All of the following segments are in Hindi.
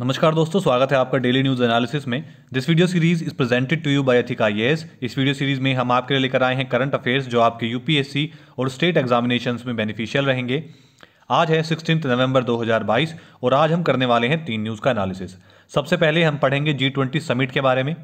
नमस्कार दोस्तों स्वागत है आपका डेली न्यूज एनालिसिस में this video series is presented to you by अथिक आई इस वीडियो सीरीज में हम आपके लिए लेकर आए हैं करंट अफेयर्स जो आपके यूपीएससी और स्टेट एग्जामिनेशन में बेनिफिशियल रहेंगे आज है सिक्सटीन नवंबर 2022 और आज हम करने वाले हैं तीन न्यूज़ का एनालिसिस सबसे पहले हम पढ़ेंगे जी ट्वेंटी समिट के बारे में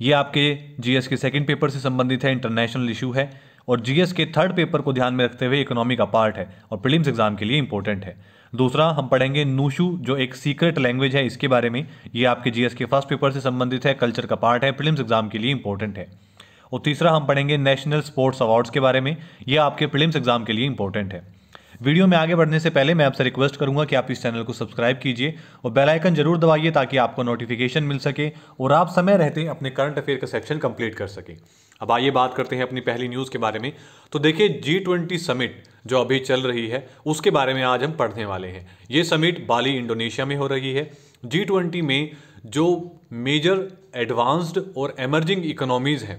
ये आपके जीएस के सेकेंड पेपर से संबंधित है इंटरनेशनल इशू है और जीएस के थर्ड पेपर को ध्यान में रखते हुए इकोनॉमी का पार्ट है और प्रीलिम्स एग्जाम के लिए इंपॉर्टेंट है दूसरा हम पढ़ेंगे नूशु जो एक सीक्रेट लैंग्वेज है इसके बारे में ये आपके जीएस के फर्स्ट पेपर से संबंधित है कल्चर का पार्ट है प्रीलिम्स एग्जाम के लिए इंपॉर्टेंट है और तीसरा हम पढ़ेंगे नेशनल स्पोर्ट्स अवार्ड्स के बारे में ये आपके प्रीलिम्स एग्जाम के लिए इंपॉर्टेंट है वीडियो में आगे बढ़ने से पहले मैं आपसे रिक्वेस्ट करूंगा कि आप इस चैनल को सब्सक्राइब कीजिए और बेल आइकन जरूर दबाइए ताकि आपको नोटिफिकेशन मिल सके और आप समय रहते अपने करंट अफेयर का सेक्शन कंप्लीट कर सकें अब आइए बात करते हैं अपनी पहली न्यूज़ के बारे में तो देखिए जी ट्वेंटी समिट जो अभी चल रही है उसके बारे में आज हम पढ़ने वाले हैं ये समिट बाली इंडोनेशिया में हो रही है जी ट्वेंटी में जो मेजर एडवांस्ड और एमर्जिंग इकोनॉमीज़ हैं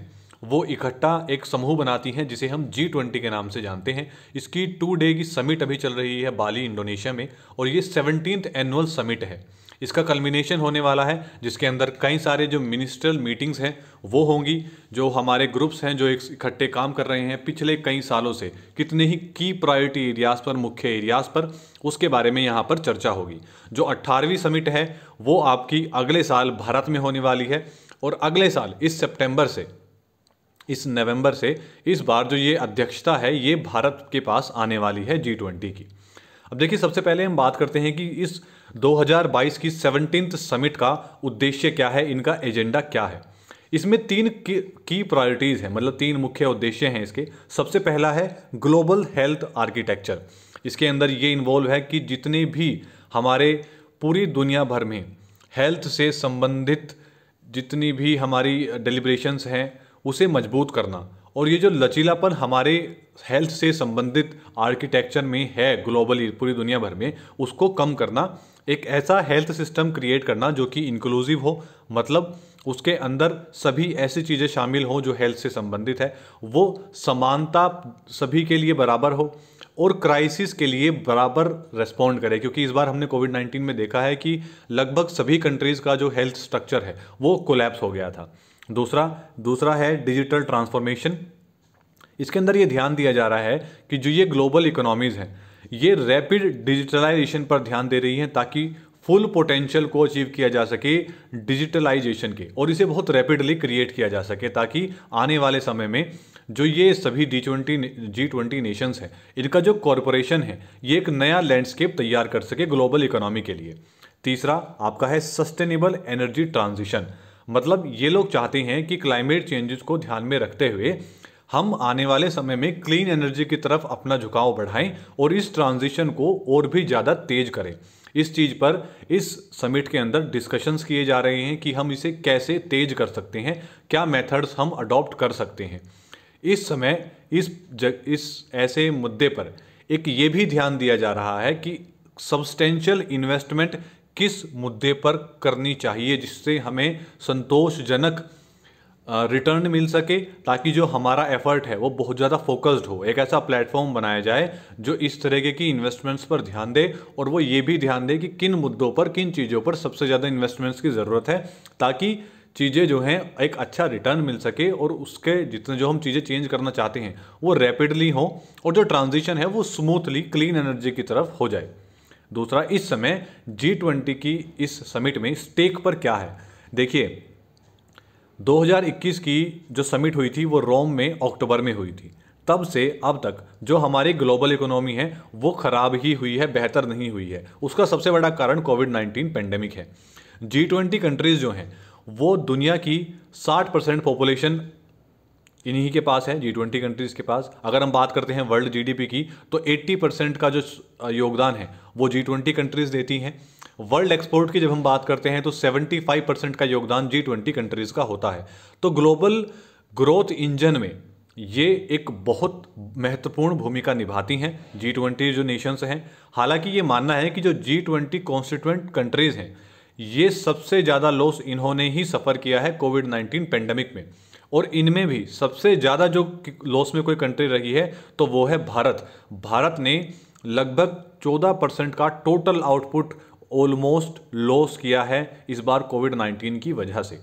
वो इकट्ठा एक समूह बनाती हैं जिसे हम जी ट्वेंटी के नाम से जानते हैं इसकी टू डे की समिट अभी चल रही है बाली इंडोनेशिया में और ये सेवनटीन एनुअल समिट है इसका कल्मिनेशन होने वाला है जिसके अंदर कई सारे जो मिनिस्ट्रल मीटिंग्स हैं वो होंगी जो हमारे ग्रुप्स हैं जो इकट्ठे काम कर रहे हैं पिछले कई सालों से कितने ही की प्रायोरिटी एरियाज़ पर मुख्य एरियाज़ पर उसके बारे में यहाँ पर चर्चा होगी जो अट्ठारहवीं समिट है वो आपकी अगले साल भारत में होने वाली है और अगले साल इस सेप्टेम्बर से इस नवंबर से इस बार जो ये अध्यक्षता है ये भारत के पास आने वाली है जी ट्वेंटी की अब देखिए सबसे पहले हम बात करते हैं कि इस 2022 की सेवनटीन समिट का उद्देश्य क्या है इनका एजेंडा क्या है इसमें तीन की, की प्रायोरिटीज़ हैं मतलब तीन मुख्य उद्देश्य हैं इसके सबसे पहला है ग्लोबल हेल्थ आर्किटेक्चर इसके अंदर ये इन्वॉल्व है कि जितने भी हमारे पूरी दुनिया भर में हेल्थ से संबंधित जितनी भी हमारी डेलिब्रेशंस हैं उसे मजबूत करना और ये जो लचीलापन हमारे हेल्थ से संबंधित आर्किटेक्चर में है ग्लोबली पूरी दुनिया भर में उसको कम करना एक ऐसा हेल्थ सिस्टम क्रिएट करना जो कि इंक्लूसिव हो मतलब उसके अंदर सभी ऐसी चीज़ें शामिल हों जो हेल्थ से संबंधित है वो समानता सभी के लिए बराबर हो और क्राइसिस के लिए बराबर रेस्पॉन्ड करे क्योंकि इस बार हमने कोविड 19 में देखा है कि लगभग सभी कंट्रीज़ का जो हेल्थ स्ट्रक्चर है वो कोलैप्स हो गया था दूसरा दूसरा है डिजिटल ट्रांसफॉर्मेशन इसके अंदर ये ध्यान दिया जा रहा है कि जो ये ग्लोबल इकोनॉमीज़ हैं ये रैपिड डिजिटलाइजेशन पर ध्यान दे रही हैं ताकि फुल पोटेंशियल को अचीव किया जा सके डिजिटलाइजेशन के और इसे बहुत रैपिडली क्रिएट किया जा सके ताकि आने वाले समय में जो ये सभी D twenty G twenty nations हैं इनका जो कॉरपोरेशन है ये एक नया लैंडस्केप तैयार कर सके ग्लोबल इकोनॉमी के लिए तीसरा आपका है सस्टेनेबल एनर्जी ट्रांजिशन मतलब ये लोग चाहते हैं कि क्लाइमेट चेंजेस को ध्यान में रखते हुए हम आने वाले समय में क्लीन एनर्जी की तरफ अपना झुकाव बढ़ाएं और इस ट्रांजिशन को और भी ज़्यादा तेज करें इस चीज़ पर इस समिट के अंदर डिस्कशंस किए जा रहे हैं कि हम इसे कैसे तेज कर सकते हैं क्या मेथड्स हम अडॉप्ट कर सकते हैं इस समय इस जग इस ऐसे मुद्दे पर एक ये भी ध्यान दिया जा रहा है कि सब्सटेंशियल इन्वेस्टमेंट किस मुद्दे पर करनी चाहिए जिससे हमें संतोषजनक रिटर्न मिल सके ताकि जो हमारा एफर्ट है वो बहुत ज़्यादा फोकस्ड हो एक ऐसा प्लेटफॉर्म बनाया जाए जो इस तरीके की इन्वेस्टमेंट्स पर ध्यान दे और वो ये भी ध्यान दे कि किन मुद्दों पर किन चीज़ों पर सबसे ज़्यादा इन्वेस्टमेंट्स की ज़रूरत है ताकि चीज़ें जो हैं एक अच्छा रिटर्न मिल सके और उसके जितने जो हम चीज़ें चेंज करना चाहते हैं वो रैपिडली हो और जो ट्रांजिशन है वो स्मूथली क्लीन एनर्जी की तरफ हो जाए दूसरा इस समय जी ट्वेंटी की इस समिट में स्टेक पर क्या है देखिए 2021 की जो समिट हुई थी वो रोम में अक्टूबर में हुई थी तब से अब तक जो हमारी ग्लोबल इकोनॉमी है वो ख़राब ही हुई है बेहतर नहीं हुई है उसका सबसे बड़ा कारण कोविड 19 पेंडेमिक है जी ट्वेंटी कंट्रीज़ जो हैं वो दुनिया की 60 परसेंट पॉपुलेशन इन्हीं के पास है जी ट्वेंटी कंट्रीज़ के पास अगर हम बात करते हैं वर्ल्ड जीडीपी की तो 80 परसेंट का जो योगदान है वो जी ट्वेंटी कंट्रीज़ देती हैं वर्ल्ड एक्सपोर्ट की जब हम बात करते हैं तो 75 परसेंट का योगदान जी ट्वेंटी कंट्रीज़ का होता है तो ग्लोबल ग्रोथ इंजन में ये एक बहुत महत्वपूर्ण भूमिका निभाती हैं जी ट्वेंटी जो नेशंस हैं हालांकि ये मानना है कि जो जी ट्वेंटी कॉन्स्टिट्यूंट कंट्रीज़ हैं ये सबसे ज़्यादा लॉस इन्होंने ही सफ़र किया है कोविड नाइन्टीन पेंडेमिक में और इनमें भी सबसे ज़्यादा जो लॉस में कोई कंट्री रही है तो वो है भारत भारत ने लगभग 14 परसेंट का टोटल आउटपुट ऑलमोस्ट लॉस किया है इस बार कोविड 19 की वजह से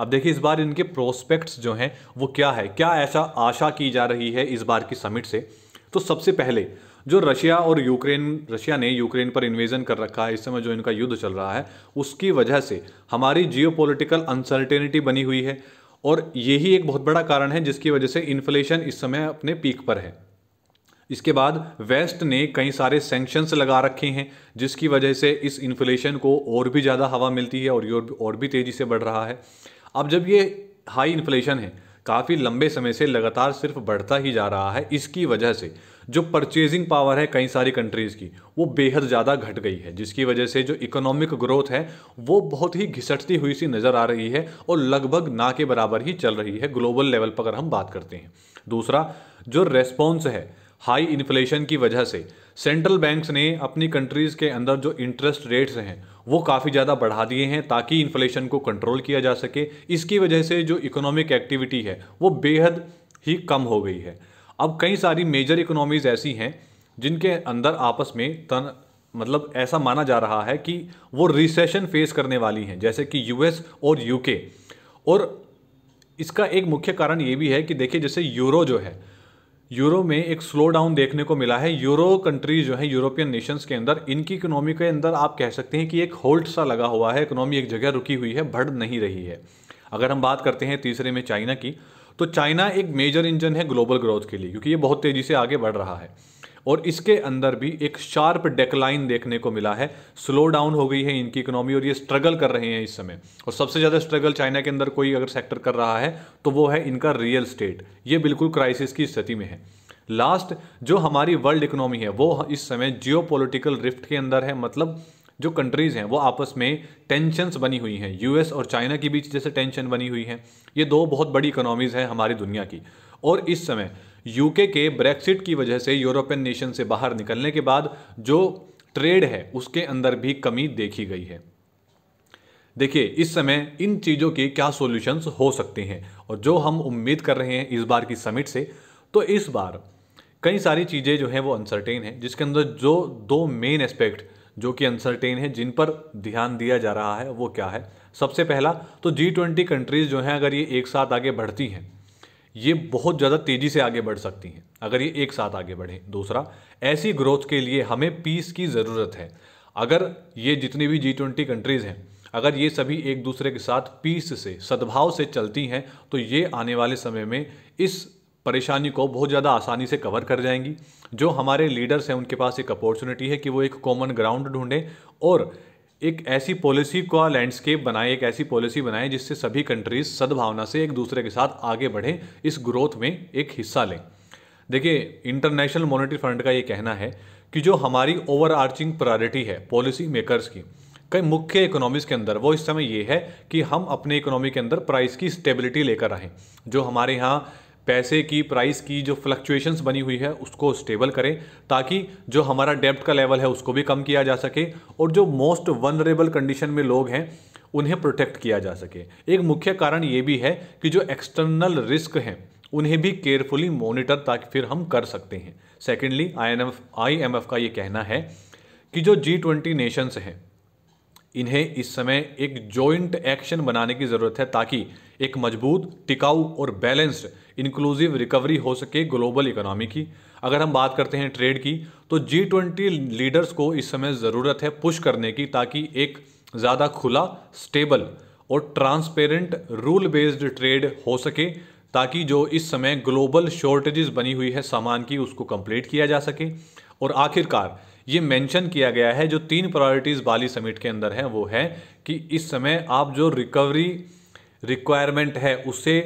अब देखिए इस बार इनके प्रोस्पेक्ट्स जो हैं वो क्या है क्या ऐसा आशा की जा रही है इस बार की समिट से तो सबसे पहले जो रशिया और यूक्रेन रशिया ने यूक्रेन पर इन्वेजन कर रखा है इस समय जो इनका युद्ध चल रहा है उसकी वजह से हमारी जियोपॉलिटिकल अनसर्टेनिटी बनी हुई है और यही एक बहुत बड़ा कारण है जिसकी वजह से इन्फ्लेशन इस समय अपने पीक पर है इसके बाद वेस्ट ने कई सारे सेंक्शंस लगा रखे हैं जिसकी वजह से इस इन्फ्लेशन को और भी ज़्यादा हवा मिलती है और ये और भी तेज़ी से बढ़ रहा है अब जब ये हाई इन्फ्लेशन है काफ़ी लंबे समय से लगातार सिर्फ बढ़ता ही जा रहा है इसकी वजह से जो परचेजिंग पावर है कई सारी कंट्रीज़ की वो बेहद ज़्यादा घट गई है जिसकी वजह से जो इकोनॉमिक ग्रोथ है वो बहुत ही घिसटती हुई सी नज़र आ रही है और लगभग ना के बराबर ही चल रही है ग्लोबल लेवल पर अगर हम बात करते हैं दूसरा जो रेस्पॉन्स है हाई इन्फ्लेशन की वजह से सेंट्रल बैंक्स ने अपनी कंट्रीज़ के अंदर जो इंटरेस्ट रेट्स हैं वो काफ़ी ज़्यादा बढ़ा दिए हैं ताकि इन्फ्लेशन को कंट्रोल किया जा सके इसकी वजह से जो इकोनॉमिक एक्टिविटी है वो बेहद ही कम हो गई है अब कई सारी मेजर इकोनॉमीज़ ऐसी हैं जिनके अंदर आपस में तन मतलब ऐसा माना जा रहा है कि वो रिसेशन फेस करने वाली हैं जैसे कि यूएस और यूके और इसका एक मुख्य कारण ये भी है कि देखिए जैसे यूरो जो है यूरो में एक स्लो डाउन देखने को मिला है यूरो कंट्रीज जो है यूरोपियन नेशंस के अंदर इनकी इकोनॉमी के अंदर आप कह सकते हैं कि एक होल्ट सा लगा हुआ है इकोनॉमी एक जगह रुकी हुई है बढ़ नहीं रही है अगर हम बात करते हैं तीसरे में चाइना की तो चाइना एक मेजर इंजन है ग्लोबल ग्रोथ के लिए क्योंकि ये बहुत तेज़ी से आगे बढ़ रहा है और इसके अंदर भी एक शार्प डेकलाइन देखने को मिला है स्लो डाउन हो गई है इनकी इकोनॉमी और ये स्ट्रगल कर रहे हैं इस समय और सबसे ज़्यादा स्ट्रगल चाइना के अंदर कोई अगर सेक्टर कर रहा है तो वो है इनका रियल स्टेट ये बिल्कुल क्राइसिस की स्थिति में है लास्ट जो हमारी वर्ल्ड इकोनॉमी है वो इस समय जियो रिफ्ट के अंदर है मतलब जो कंट्रीज़ हैं वो आपस में टेंशनस बनी हुई हैं यूएस और चाइना के बीच जैसे टेंशन बनी हुई है ये दो बहुत बड़ी इकोनॉमीज़ हैं हमारी दुनिया की और इस समय यूके के ब्रेक्सिट की वजह से यूरोपियन नेशन से बाहर निकलने के बाद जो ट्रेड है उसके अंदर भी कमी देखी गई है देखिए इस समय इन चीज़ों के क्या सॉल्यूशंस हो सकते हैं और जो हम उम्मीद कर रहे हैं इस बार की समिट से तो इस बार कई सारी चीज़ें जो हैं वो अनसर्टेन हैं जिसके अंदर जो दो मेन एस्पेक्ट जो कि अनसर्टेन है जिन पर ध्यान दिया जा रहा है वो क्या है सबसे पहला तो जी ट्वेंटी कंट्रीज़ जो हैं अगर ये एक साथ आगे बढ़ती हैं ये बहुत ज़्यादा तेज़ी से आगे बढ़ सकती हैं अगर ये एक साथ आगे बढ़ें दूसरा ऐसी ग्रोथ के लिए हमें पीस की ज़रूरत है अगर ये जितनी भी जी ट्वेंटी कंट्रीज़ हैं अगर ये सभी एक दूसरे के साथ पीस से सद्भाव से चलती हैं तो ये आने वाले समय में इस परेशानी को बहुत ज़्यादा आसानी से कवर कर जाएंगी जो हमारे लीडर्स हैं उनके पास एक अपॉर्चुनिटी है कि वो एक कॉमन ग्राउंड ढूंढें और एक ऐसी पॉलिसी का लैंडस्केप बनाए एक ऐसी पॉलिसी बनाए जिससे सभी कंट्रीज सद्भावना से एक दूसरे के साथ आगे बढ़ें इस ग्रोथ में एक हिस्सा लें देखिए इंटरनेशनल मॉनेटरी फंड का ये कहना है कि जो हमारी ओवर आर्चिंग प्रायोरिटी है पॉलिसी मेकर्स की कई मुख्य इकोनॉमीज के अंदर वो इस समय ये है कि हम अपने इकोनॉमी के अंदर प्राइस की स्टेबिलिटी लेकर आएँ जो हमारे यहाँ पैसे की प्राइस की जो फ्लक्चुएशंस बनी हुई है उसको स्टेबल करें ताकि जो हमारा डेप्ट का लेवल है उसको भी कम किया जा सके और जो मोस्ट वनरेबल कंडीशन में लोग हैं उन्हें प्रोटेक्ट किया जा सके एक मुख्य कारण ये भी है कि जो एक्सटर्नल रिस्क हैं उन्हें भी केयरफुली मॉनिटर ताकि फिर हम कर सकते हैं सेकेंडली आई एम का ये कहना है कि जो जी ट्वेंटी नेशंस हैं इन्हें इस समय एक जॉइंट एक्शन बनाने की ज़रूरत है ताकि एक मजबूत टिकाऊ और बैलेंस्ड इंक्लूसिव रिकवरी हो सके ग्लोबल इकोनॉमी की अगर हम बात करते हैं ट्रेड की तो जी ट्वेंटी लीडर्स को इस समय ज़रूरत है पुश करने की ताकि एक ज़्यादा खुला स्टेबल और ट्रांसपेरेंट रूल बेस्ड ट्रेड हो सके ताकि जो इस समय ग्लोबल शॉर्टेजेस बनी हुई है सामान की उसको कंप्लीट किया जा सके और आखिरकार ये मेंशन किया गया है जो तीन प्रायोरिटीज़ बाली समिट के अंदर हैं वो है कि इस समय आप जो रिकवरी रिक्वायरमेंट है उसे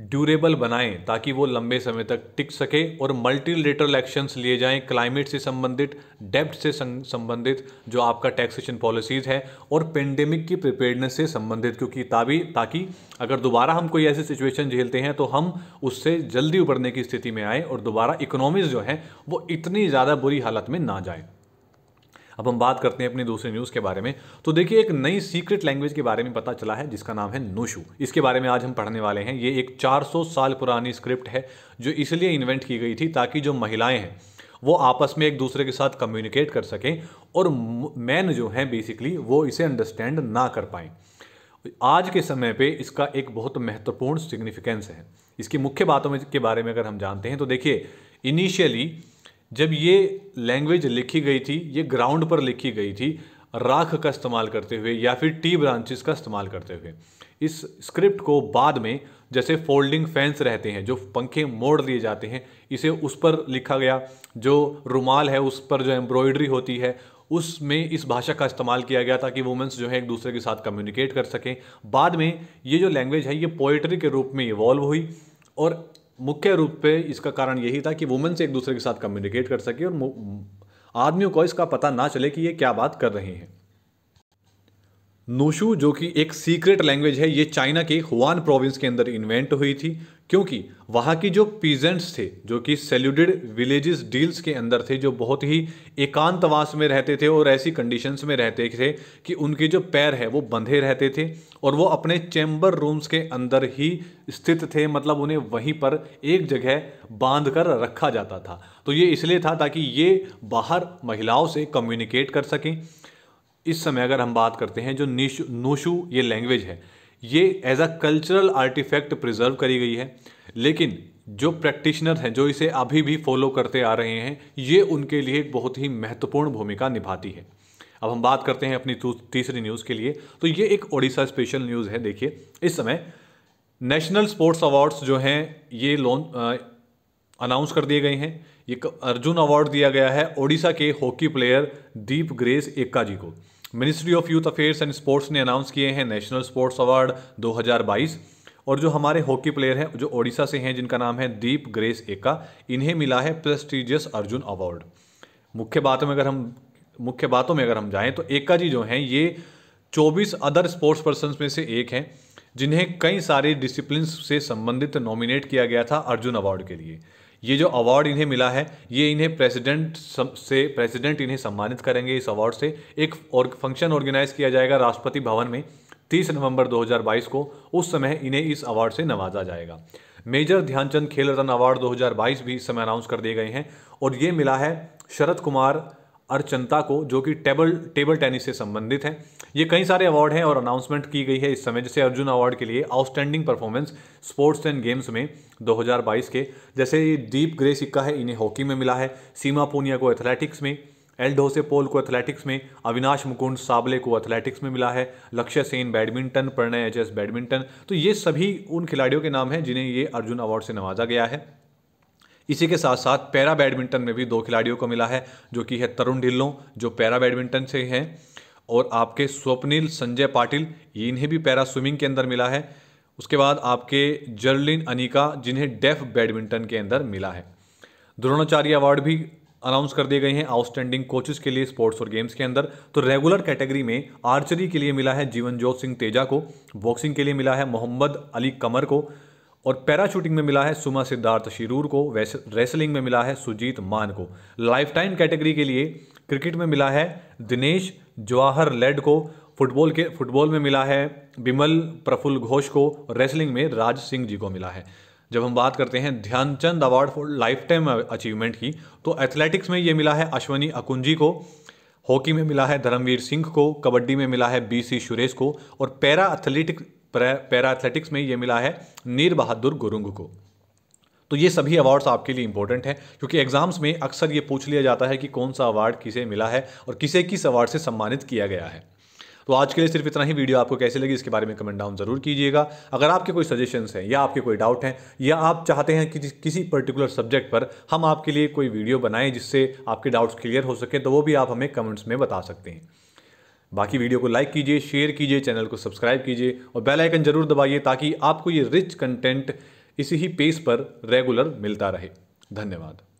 ड्यूरेबल बनाएं ताकि वो लंबे समय तक टिक सके और मल्टी लेटरल एक्शंस लिए जाएं क्लाइमेट से संबंधित डेप्ट से संबंधित जो आपका टैक्सेशन पॉलिसीज़ है और पेंडेमिक की प्रिपेयरनेस से संबंधित क्योंकि ताबी ताकि अगर दोबारा हम कोई ऐसी सिचुएशन झेलते हैं तो हम उससे जल्दी उबरने की स्थिति में आए और दोबारा इकोनॉमीज़ जो हैं वो इतनी ज़्यादा बुरी हालत में ना जाएँ अब हम बात करते हैं अपनी दूसरे न्यूज़ के बारे में तो देखिए एक नई सीक्रेट लैंग्वेज के बारे में पता चला है जिसका नाम है नोशू इसके बारे में आज हम पढ़ने वाले हैं ये एक 400 साल पुरानी स्क्रिप्ट है जो इसलिए इन्वेंट की गई थी ताकि जो महिलाएं हैं वो आपस में एक दूसरे के साथ कम्युनिकेट कर सकें और मैन जो हैं बेसिकली वो इसे अंडरस्टैंड ना कर पाएँ आज के समय पे इसका एक बहुत महत्वपूर्ण सिग्निफिकेंस है इसकी मुख्य बातों में के बारे में अगर हम जानते हैं तो देखिए इनिशियली जब ये लैंग्वेज लिखी गई थी ये ग्राउंड पर लिखी गई थी राख का इस्तेमाल करते हुए या फिर टी ब्रांचेस का इस्तेमाल करते हुए इस स्क्रिप्ट को बाद में जैसे फोल्डिंग फैंस रहते हैं जो पंखे मोड़ दिए जाते हैं इसे उस पर लिखा गया जो रुमाल है उस पर जो एम्ब्रॉयडरी होती है उसमें इस भाषा का इस्तेमाल किया गया ताकि वुमेंस जो है एक दूसरे के साथ कम्युनिकेट कर सकें बाद में ये जो लैंग्वेज है ये पोइट्री के रूप में इवॉल्व हुई और मुख्य रूप पे इसका कारण यही था कि वुमेन्स एक दूसरे के साथ कम्युनिकेट कर सके और आदमियों को इसका पता ना चले कि ये क्या बात कर रही हैं नोशू जो कि एक सीक्रेट लैंग्वेज है ये चाइना के हुआन प्रोविंस के अंदर इन्वेंट हुई थी क्योंकि वहाँ की जो पीजेंट्स थे जो कि सेल्यूडेड विलेजेस डील्स के अंदर थे जो बहुत ही एकांतवास में रहते थे और ऐसी कंडीशंस में रहते थे कि उनके जो पैर है वो बंधे रहते थे और वो अपने चैम्बर रूम्स के अंदर ही स्थित थे मतलब उन्हें वहीं पर एक जगह बांध कर रखा जाता था तो ये इसलिए था ताकि ये बाहर महिलाओं से कम्युनिकेट कर सकें इस समय अगर हम बात करते हैं जो निशु नोशु ये लैंग्वेज है ये as a cultural artefact preserve करी गई है लेकिन जो प्रैक्टिशनर हैं जो इसे अभी भी फॉलो करते आ रहे हैं ये उनके लिए एक बहुत ही महत्वपूर्ण भूमिका निभाती है अब हम बात करते हैं अपनी तीसरी न्यूज़ के लिए तो ये एक ओडिशा स्पेशल न्यूज़ है देखिए इस समय नेशनल स्पोर्ट्स अवार्ड्स जो हैं ये लोन अनाउंस कर दिए गए हैं ये अर्जुन अवार्ड दिया गया है ओडिशा के हॉकी प्लेयर दीप ग्रेस एक्का जी को ministry of youth affairs and sports ने अनाउंस किए हैं नेशनल स्पोर्ट्स अवार्ड 2022 और जो हमारे हॉकी प्लेयर हैं जो ओडिशा से हैं जिनका नाम है दीप ग्रेस एका इन्हें मिला है प्रेस्टिजियस अर्जुन अवार्ड मुख्य बातों में अगर हम मुख्य बातों में अगर हम जाएँ तो एका जी जो हैं ये चौबीस अदर स्पोर्ट्स पर्सन में से एक हैं जिन्हें कई सारे डिसिप्लिन से संबंधित नॉमिनेट किया गया था अर्जुन अवार्ड के लिए ये जो अवार्ड इन्हें मिला है ये इन्हें प्रेसिडेंट से प्रेसिडेंट इन्हें सम्मानित करेंगे इस अवार्ड से एक और फंक्शन ऑर्गेनाइज किया जाएगा राष्ट्रपति भवन में 30 नवंबर 2022 को उस समय इन्हें इस अवार्ड से नवाजा जाएगा मेजर ध्यानचंद खेल रत्न अवार्ड 2022 भी इस समय अनाउंस कर दिए गए हैं और ये मिला है शरद कुमार अर्चनता को जो कि टेबल टेबल टेनिस से संबंधित है ये कई सारे अवार्ड हैं और अनाउंसमेंट की गई है इस समय जैसे अर्जुन अवार्ड के लिए outstanding performance sports and games में 2022 के जैसे ये दीप ग्रे सिक्का है इन्हें हॉकी में मिला है सीमा पूनिया को एथलेटिक्स में एल ढोसे पोल को एथलेटिक्स में अविनाश मुकुंड साबले को एथलेटिक्स में मिला है Lakshya Sen badminton Prannoy H badminton तो ये सभी उन खिलाड़ियों के नाम हैं जिन्हें ये अर्जुन अवार्ड से नवाजा गया है इसी के साथ साथ पैरा बैडमिंटन में भी दो खिलाड़ियों को मिला है जो कि है तरुण ढिल्लों जो पैरा बैडमिंटन से हैं और आपके स्वप्निल संजय पाटिल इन्हें भी पैरा स्विमिंग के अंदर मिला है उसके बाद आपके जर्लिन अनिका जिन्हें डेफ बैडमिंटन के अंदर मिला है द्रोणाचार्य अवार्ड भी अनाउंस कर दिए गए हैं आउटस्टैंडिंग कोचेस के लिए स्पोर्ट्स और गेम्स के अंदर तो रेगुलर कैटेगरी में आर्चरी के लिए मिला है जीवनजोत सिंह तेजा को बॉक्सिंग के लिए मिला है मोहम्मद अली कमर को और पैराशूटिंग में मिला है सुमा सिद्धार्थ शिरूर को रेसलिंग में मिला है सुजीत मान को लाइफ टाइम कैटेगरी के लिए क्रिकेट में मिला है दिनेश जवाहर लेड को फुटबॉल के फुटबॉल में मिला है बिमल प्रफुल्ल घोष को रेसलिंग में राज सिंह जी को मिला है जब हम बात करते हैं Dhyanchand award for lifetime achievement की तो एथलेटिक्स में ये मिला है अश्वनी अकुंजी को हॉकी में मिला है धर्मवीर सिंह को कबड्डी में मिला है बीसी सुरेश को और पैरा एथलेटिक पैराथलेटिक्स में ये मिला है नीर बहादुर गुरुंग को तो ये सभी अवार्ड्स आपके लिए इंपॉर्टेंट हैं क्योंकि एग्जाम्स में अक्सर ये पूछ लिया जाता है कि कौन सा अवार्ड किसे मिला है और किसे किस अवार्ड से सम्मानित किया गया है तो आज के लिए सिर्फ इतना ही वीडियो आपको कैसे लगी इसके बारे में कमेंट डाउन जरूर कीजिएगा अगर आपके कोई सजेशंस हैं या आपके कोई डाउट हैं या आप चाहते हैं कि किसी पर्टिकुलर सब्जेक्ट पर हम आपके लिए कोई वीडियो बनाएं जिससे आपके डाउट्स क्लियर हो सके तो वो भी आप हमें कमेंट्स में बता सकते हैं बाकी वीडियो को लाइक कीजिए शेयर कीजिए चैनल को सब्सक्राइब कीजिए और बेल आइकन जरूर दबाइए ताकि आपको ये रिच कंटेंट इसी ही पेज पर रेगुलर मिलता रहे धन्यवाद